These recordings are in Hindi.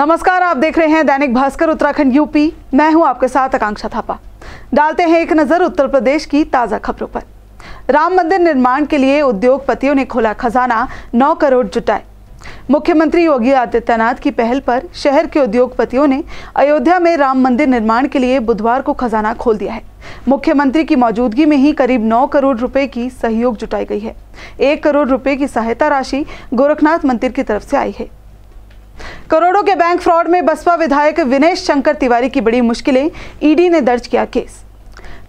नमस्कार आप देख रहे हैं दैनिक भास्कर उत्तराखंड यूपी मैं हूं आपके साथ आकांक्षा थापा डालते हैं एक नज़र उत्तर प्रदेश की ताज़ा खबरों पर राम मंदिर निर्माण के लिए उद्योगपतियों ने खोला खजाना नौ करोड़ जुटाए मुख्यमंत्री योगी आदित्यनाथ की पहल पर शहर के उद्योगपतियों ने अयोध्या में राम मंदिर निर्माण के लिए बुधवार को खजाना खोल दिया है मुख्यमंत्री की मौजूदगी में ही करीब 9 करोड़ रुपए की सहयोग जुटाई गई है एक करोड़ रुपए की सहायता राशि गोरखनाथ मंदिर की तरफ से आई है करोड़ों के बैंक फ्रॉड में बसपा विधायक विनेश शंकर तिवारी की बड़ी मुश्किलें ईडी ने दर्ज किया केस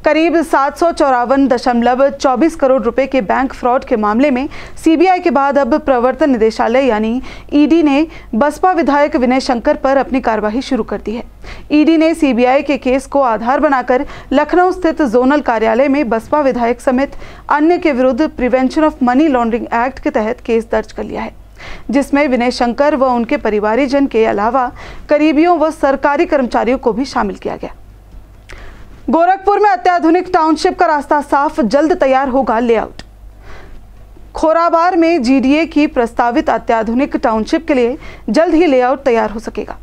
करीब सात सौ चौरावन दशमलव चौबीस करोड़ रुपए के बैंक फ्रॉड के मामले में सीबीआई के बाद अब प्रवर्तन निदेशालय यानी ईडी ने बसपा विधायक विनय शंकर पर अपनी कार्यवाही शुरू कर दी है ईडी ने सीबीआई के केस को आधार बनाकर लखनऊ स्थित जोनल कार्यालय में बसपा विधायक समेत अन्य के विरुद्ध prevention of money laundering act के तहत केस दर्ज कर लिया है जिसमें विनय शंकर व उनके परिवारीजन के अलावा करीबियों व सरकारी कर्मचारियों को भी शामिल किया गया गोरखपुर में अत्याधुनिक टाउनशिप का रास्ता साफ जल्द तैयार होगा लेआउट खोराबार में जीडीए की प्रस्तावित अत्याधुनिक टाउनशिप के लिए जल्द ही लेआउट तैयार हो सकेगा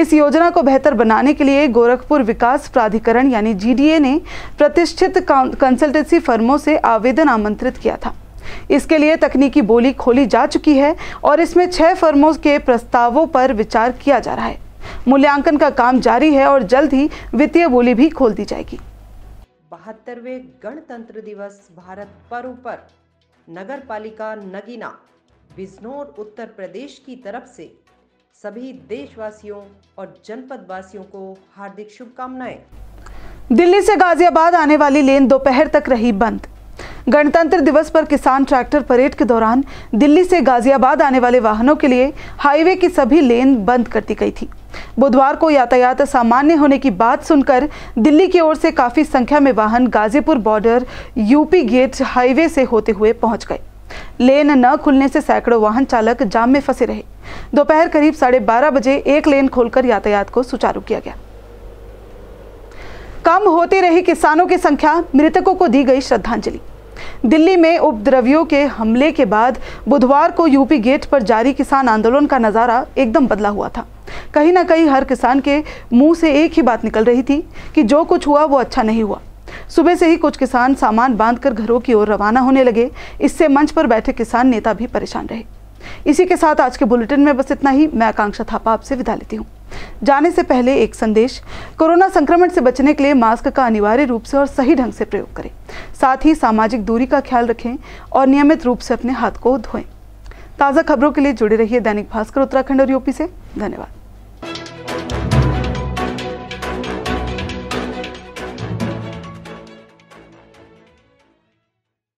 इस योजना को बेहतर बनाने के लिए गोरखपुर विकास प्राधिकरण यानी जीडीए ने प्रतिष्ठित कंसल्टेंसी फर्मों से आवेदन आमंत्रित किया था इसके लिए तकनीकी बोली खोली जा चुकी है और इसमें छह फर्मों के प्रस्तावों पर विचार किया जा रहा है मूल्यांकन का काम जारी है और जल्द ही वित्तीय बोली भी खोल दी जाएगी बहत्तरवे गणतंत्र दिवस भारत पर्व पर नगर पालिका नगीना बिजनौर उत्तर प्रदेश की तरफ से सभी देशवासियों और जनपद वासियों को हार्दिक शुभकामनाएं दिल्ली से गाजियाबाद आने वाली लेन दोपहर तक रही बंद गणतंत्र दिवस पर किसान ट्रैक्टर परेड के दौरान दिल्ली से गाजियाबाद आने वाले वाहनों के लिए हाईवे की सभी लेन बंद कर दी गई थी बुधवार को यातायात सामान्य होने की बात सुनकर दिल्ली की ओर से काफी संख्या में वाहन Ghazipur border UP gate highway से होते हुए पहुंच गए लेन न खुलने से सैकड़ों वाहन चालक जाम में फंसे रहे दोपहर करीब साढ़े बारह बजे एक लेन खोलकर यातायात को सुचारू किया गया कम होती रही किसानों की संख्या मृतकों को दी गई श्रद्धांजलि दिल्ली में उपद्रवियों के हमले के बाद बुधवार को यूपी गेट पर जारी किसान आंदोलन का नज़ारा एकदम बदला हुआ था कहीं ना कहीं हर किसान के मुंह से एक ही बात निकल रही थी कि जो कुछ हुआ वो अच्छा नहीं हुआ सुबह से ही कुछ किसान सामान बांधकर घरों की ओर रवाना होने लगे इससे मंच पर बैठे किसान नेता भी परेशान रहे इसी के साथ आज के बुलेटिन में बस इतना ही मैं आकांक्षा थापा आपसे विदा लेती हूँ जाने से पहले एक संदेश कोरोना संक्रमण से बचने के लिए मास्क का अनिवार्य रूप से और सही ढंग से प्रयोग करें साथ ही सामाजिक दूरी का ख्याल रखें और नियमित रूप से अपने हाथ को धोएं ताज़ा खबरों के लिए जुड़े रहिए दैनिक भास्कर उत्तराखंड और यूपी से धन्यवाद